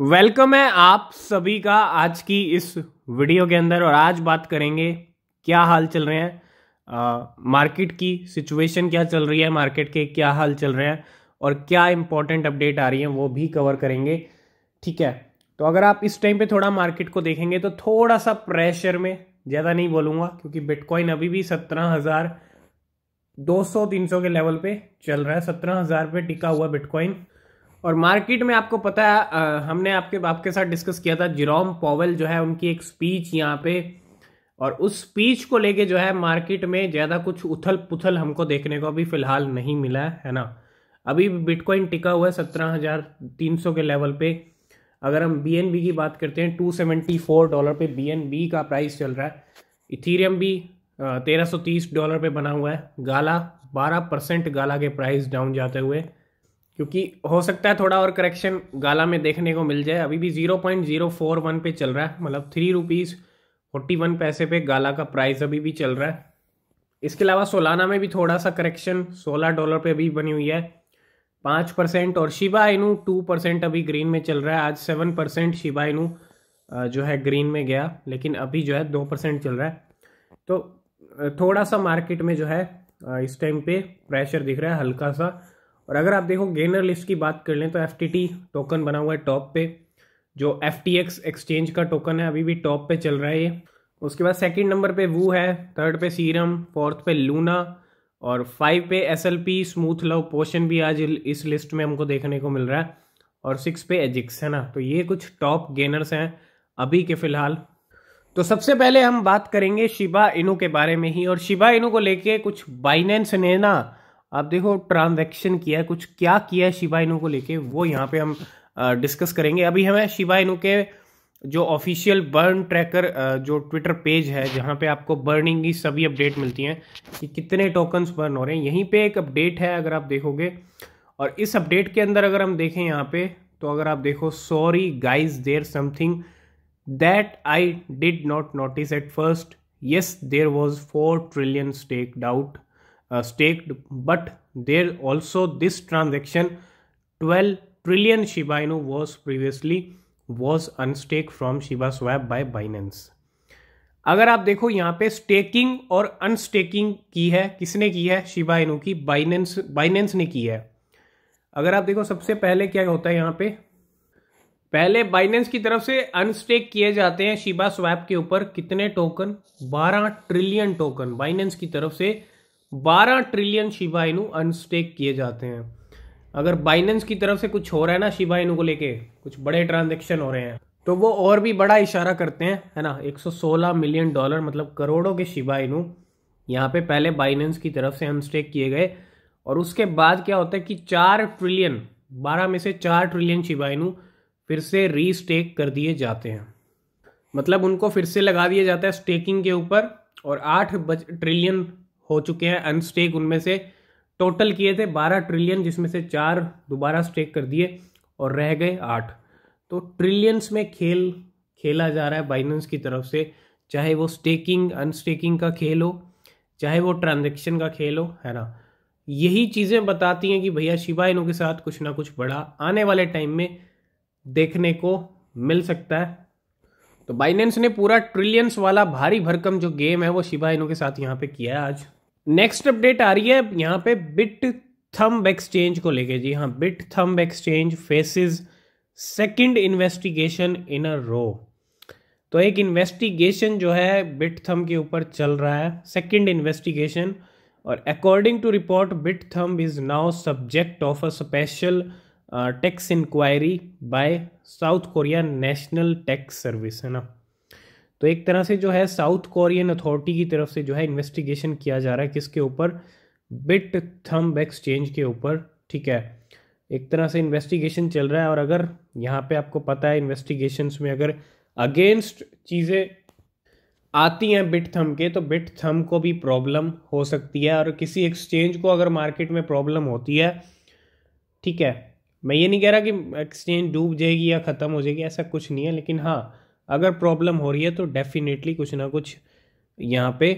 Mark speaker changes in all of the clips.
Speaker 1: welcome है आप सभी का आज की इस वीडियो के अंदर और आज बात करेंगे क्या हाल चल रहे हैं मार्केट की सिचुएशन क्या चल रही है मार्केट के क्या हाल चल रहे हैं और क्या इंपॉर्टेंट अपडेट आ रही है वो भी कवर करेंगे ठीक है तो अगर आप इस टाइम पे थोड़ा मार्केट को देखेंगे तो थोड़ा सा प्रेशर में ज़्यादा नहीं बोलूँगा क्योंकि बिटकॉइन अभी भी सत्रह हज़ार दो सौ तीन सौ के लेवल पे चल रहा है सत्रह हज़ार पे टिका हुआ बिटकॉइन और मार्केट में आपको पता है हमने आपके आपके साथ डिस्कस किया था जिरोम पॉवेल जो है उनकी एक स्पीच यहाँ पे और उस स्पीच को लेके जो है मार्केट में ज़्यादा कुछ उथल पुथल हमको देखने को अभी फ़िलहाल नहीं मिला है, है ना अभी बिटकॉइन टिका हुआ है सत्रह हज़ार तीन सौ के लेवल पे अगर हम बी की बात करते हैं टू सेवेंटी फोर डॉलर पे बी का प्राइस चल रहा है इथीरियम भी तेरह सौ तीस डॉलर पे बना हुआ है गाला बारह परसेंट गाला के प्राइस डाउन जाते हुए क्योंकि हो सकता है थोड़ा और करेक्शन गाला में देखने को मिल जाए अभी भी zero point zero four one पे चल रहा है मतलब थ्री रुपीज़ फोर्टी वन पैसे पे गाला का प्राइस अभी भी चल रहा है इसके अलावा सोलाना में भी थोड़ा सा करेक्शन सोलह डॉलर पे अभी बनी हुई है पाँच परसेंट और शिबा इनू टू परसेंट अभी ग्रीन में चल रहा है आज सेवन परसेंट शिबा इनू जो है ग्रीन में गया लेकिन अभी जो है दो परसेंट चल रहा है तो थोड़ा सा मार्केट में जो है इस टाइम पे प्रेशर दिख रहा है हल्का सा और अगर आप देखो गेनर लिस्ट की बात कर लें तो एफ टोकन बना हुआ है टॉप पे जो एफ एक्सचेंज का टोकन है अभी भी टॉप पे चल रहा है ये उसके बाद सेकंड नंबर पे वू है थर्ड पे सीरम फोर्थ पे लूना और फाइव पे S L P smooth love potion भी आज इस लिस्ट में हमको देखने को मिल रहा है और सिक्स पे एजिक्स है ना तो ये कुछ टॉप गेनर्स हैं अभी के फिलहाल तो सबसे पहले हम बात करेंगे शिबा इनू के बारे में ही और शिबा इनू को लेके कुछ बाइनेंस ने ना आप देखो ट्रांजैक्शन किया है कुछ क्या किया है शिबा को लेके वो यहाँ पे हम डिस्कस करेंगे अभी हमें शिबा के जो ऑफिशियल बर्न ट्रैकर जो ट्विटर पेज है जहाँ पे आपको बर्निंग की सभी अपडेट मिलती हैं कि कितने टोकन्स बर्न हो रहे हैं यहीं पे एक अपडेट है अगर आप देखोगे और इस अपडेट के अंदर अगर हम देखें यहाँ पे तो अगर आप देखो sorry guys there something that I did not notice at first yes there was four trillion stake doubt uh, staked but there also this transaction 12 trillion shiba inu was previously was unstaked from shiba swap by binance अगर आप देखो यहाँ पे staking और अनस्टेकिंग की है किसने की है शिबा इनू की बाइनेंस बाइनेंस ने की है अगर आप देखो सबसे पहले क्या होता है यहाँ पे पहले बाइनेंस की तरफ से अनस्टेक किए जाते हैं शिबा स्वैप के ऊपर कितने टोकन 12 ट्रिलियन टोकन बाइनेंस की तरफ से बारह ट्रिलियन शिवाइनु अनस्टेक किए जाते हैं अगर बाइनेंस की तरफ से कुछ हो रहा है ना शिवाइनु को लेके कुछ बड़े ट्रांजेक्शन हो रहे हैं तो वो और भी बड़ा इशारा करते हैं है ना 116 मिलियन डॉलर मतलब करोड़ों के शिवाइनु यहाँ पे पहले बाइनेंस की तरफ से अनस्टेक किए गए और उसके बाद क्या होता है कि चार ट्रिलियन बारह में से चार ट्रिलियन शिवाइनु फिर से रीस्टेक कर दिए जाते हैं मतलब उनको फिर से लगा दिया जाता है स्टेकिंग के ऊपर और आठ ट्रिलियन हो चुके हैं अनस्टेक उनमें से टोटल किए थे बारह ट्रिलियन जिसमें से चार दोबारा स्टेक कर दिए और रह गए आठ तो ट्रिलियंस में खेल खेला जा रहा है बाइनेंस की तरफ से चाहे वो स्टेकिंग अनस्टेकिंग का खेल हो चाहे वो ट्रांजेक्शन का खेल हो है ना यही चीज़ें बताती हैं कि भैया शिवा इनों के साथ कुछ ना कुछ बड़ा आने वाले टाइम में देखने को मिल सकता है तो बाइनेंस ने पूरा ट्रिलियंस वाला भारी भरकम जो गेम है वो शिवा इनो के साथ यहाँ पे किया है आज नेक्स्ट अपडेट आ रही है यहाँ पे बिट थम्ब एक्सचेंज को लेके जी हाँ Bithumb exchange faces second investigation in a row तो एक इन्वेस्टिगेशन जो है बिट थम के ऊपर चल रहा है सेकेंड इन्वेस्टिगेशन और according to report Bithumb is now subject of a special tax inquiry by South Korea national tax service है ना तो एक तरह से जो है साउथ कोरियन अथॉरिटी की तरफ से जो है इन्वेस्टिगेशन किया जा रहा है किसके ऊपर बिट थम्ब एक्सचेंज के ऊपर ठीक है एक तरह से इन्वेस्टिगेशन चल रहा है और अगर यहाँ पे आपको पता है इन्वेस्टिगेशन में अगर अगेंस्ट चीज़ें आती हैं बिट थम के तो बिट थम को भी प्रॉब्लम हो सकती है और किसी एक्सचेंज को अगर मार्केट में प्रॉब्लम होती है ठीक है मैं ये नहीं कह रहा कि एक्सचेंज डूब जाएगी या ख़त्म हो जाएगी ऐसा कुछ नहीं है लेकिन हाँ अगर प्रॉब्लम हो रही है तो डेफिनेटली कुछ ना कुछ यहाँ पे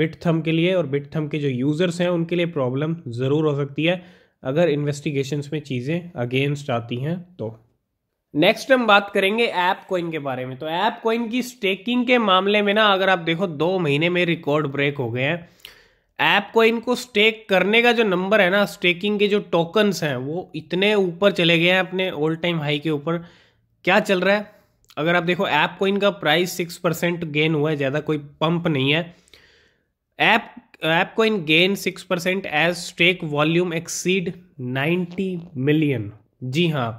Speaker 1: बिट थम के लिए और बिट थम के जो यूज़र्स हैं उनके लिए प्रॉब्लम ज़रूर हो सकती है अगर इन्वेस्टिगेशंस में चीज़ें अगेंस्ट आती हैं तो नेक्स्ट हम बात करेंगे ऐप कोइन के बारे में तो ऐप कोइन की स्टेकिंग के मामले में ना अगर आप देखो दो महीने में रिकॉर्ड ब्रेक हो गए हैं ऐप को को स्टेक करने का जो नंबर है ना स्टेकिंग के जो टोकन्स हैं वो इतने ऊपर चले गए हैं अपने ओल्ड टाइम हाई के ऊपर क्या चल रहा है अगर आप देखो ऐप कॉइन का प्राइस सिक्स परसेंट गेन हुआ है ज़्यादा कोई पंप नहीं है ape ape in gain six percent as stake volume exceed ninety million जी हाँ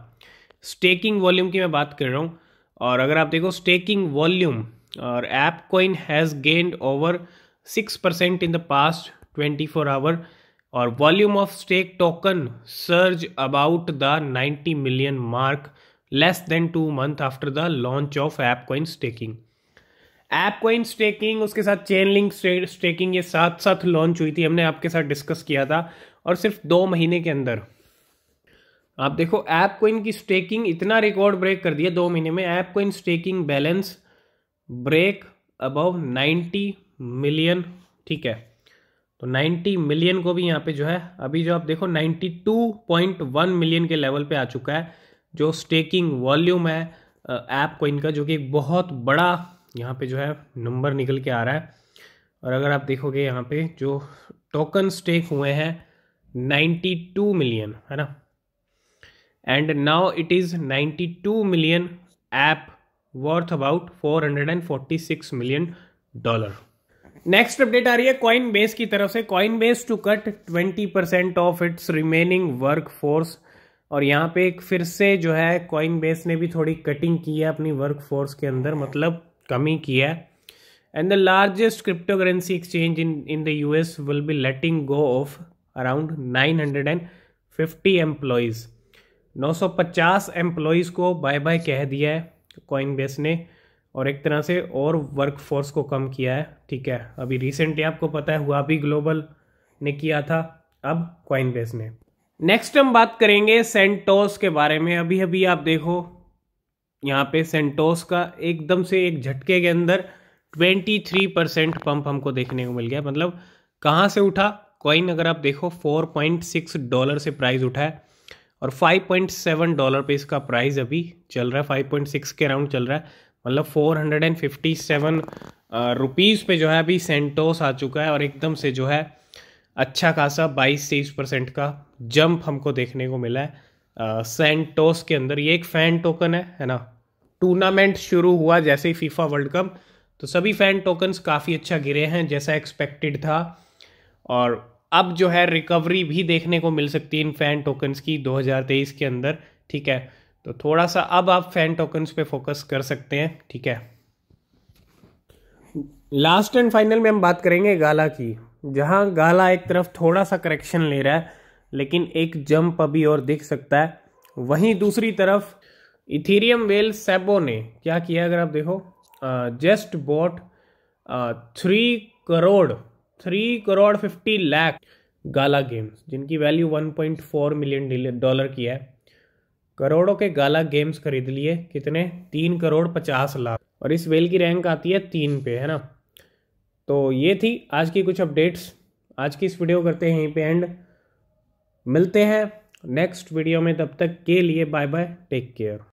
Speaker 1: स्टेकिंग वॉल्यूम की मैं बात कर रहा हूँ और अगर आप देखो स्टेकिंग वॉल्यूम और ApeCoin has gained over six percent in the past twenty four hour और volume of stake token surge about the ninety million mark less than two month after the launch of ApeCoin staking ApeCoin staking उसके साथ chain link staking ये साथ साथ launch हुई थी हमने आपके साथ डिस्कस किया था और सिर्फ दो महीने के अंदर आप देखो ऐप कोइन की स्टेकिंग इतना रिकॉर्ड ब्रेक कर दिया दो महीने में ApeCoin staking balance break above 90 million ठीक है तो 90 मिलियन को भी यहाँ पे जो है अभी जो आप देखो 92.1 मिलियन के लेवल पे आ चुका है जो स्टेकिंग वॉल्यूम है ऐप कोइन का जो कि एक बहुत बड़ा यहाँ पे जो है नंबर निकल के आ रहा है और अगर आप देखोगे यहाँ पे जो टोकन स्टेक हुए हैं 92 मिलियन है ना and now it is 92 million ape worth about 446 million dollar next update आ रही है कॉइन बेस की तरफ से Coinbase to cut twenty percent of its remaining workforce और यहाँ पे एक फिर से जो है कॉइन बेस ने भी थोड़ी कटिंग की है अपनी वर्क फोर्स के अंदर मतलब कमी की है and the largest cryptocurrency exchange in in the U S will be letting go of around nine hundred and fifty employees नौ सौ पचास एम्प्लॉयज़ को बाय बाय कह दिया है कॉइन बेस ने और एक तरह से और वर्क फोर्स को कम किया है ठीक है अभी रिसेंटली आपको पता है हुआ भी ग्लोबल ने किया था अब बेस ने नेक्स्ट हम बात करेंगे सेंटोस के बारे में अभी अभी आप देखो यहाँ पे सेंटोस का एकदम से एक झटके के अंदर 23 परसेंट पंप हमको देखने को मिल गया मतलब कहाँ से उठा कॉइन अगर आप देखो 4.6 डॉलर से प्राइस उठा है और 5.7 डॉलर पे इसका प्राइस अभी चल रहा है 5.6 के अराउंड चल रहा है मतलब four hundred and fifty seven rupees पे जो है अभी सेंटोस आ चुका है और एकदम से जो है अच्छा खासा बाईस तेईस परसेंट का जंप हमको देखने को मिला है सेंटोस के अंदर ये एक फ़ैन टोकन है है ना टूर्नामेंट शुरू हुआ जैसे ही फीफा वर्ल्ड कप तो सभी फ़ैन टोकन्स काफ़ी अच्छा गिरे हैं जैसा एक्सपेक्टेड था और अब जो है रिकवरी भी देखने को मिल सकती है इन फ़ैन टोकन्स की 2023 के अंदर ठीक है तो थोड़ा सा अब आप फैन टोकन्स पे फोकस कर सकते हैं ठीक है लास्ट एंड फाइनल में हम बात करेंगे गाला की जहां गाला एक तरफ थोड़ा सा करेक्शन ले रहा है लेकिन एक जंप अभी और दिख सकता है वहीं दूसरी तरफ इथीरियम वेल सेबो ने क्या किया अगर आप देखो just bought three crore three crore fifty lakh Gala games जिनकी value one point four million dollar की है करोड़ों के गाला गेम्स खरीद लिए कितने तीन करोड़ पचास लाख और इस वेल की रैंक आती है तीन पे है ना तो ये थी आज की कुछ अपडेट्स आज की इस वीडियो करते हैं यहीं पे एंड मिलते हैं नेक्स्ट वीडियो में तब तक के लिए बाय बाय टेक केयर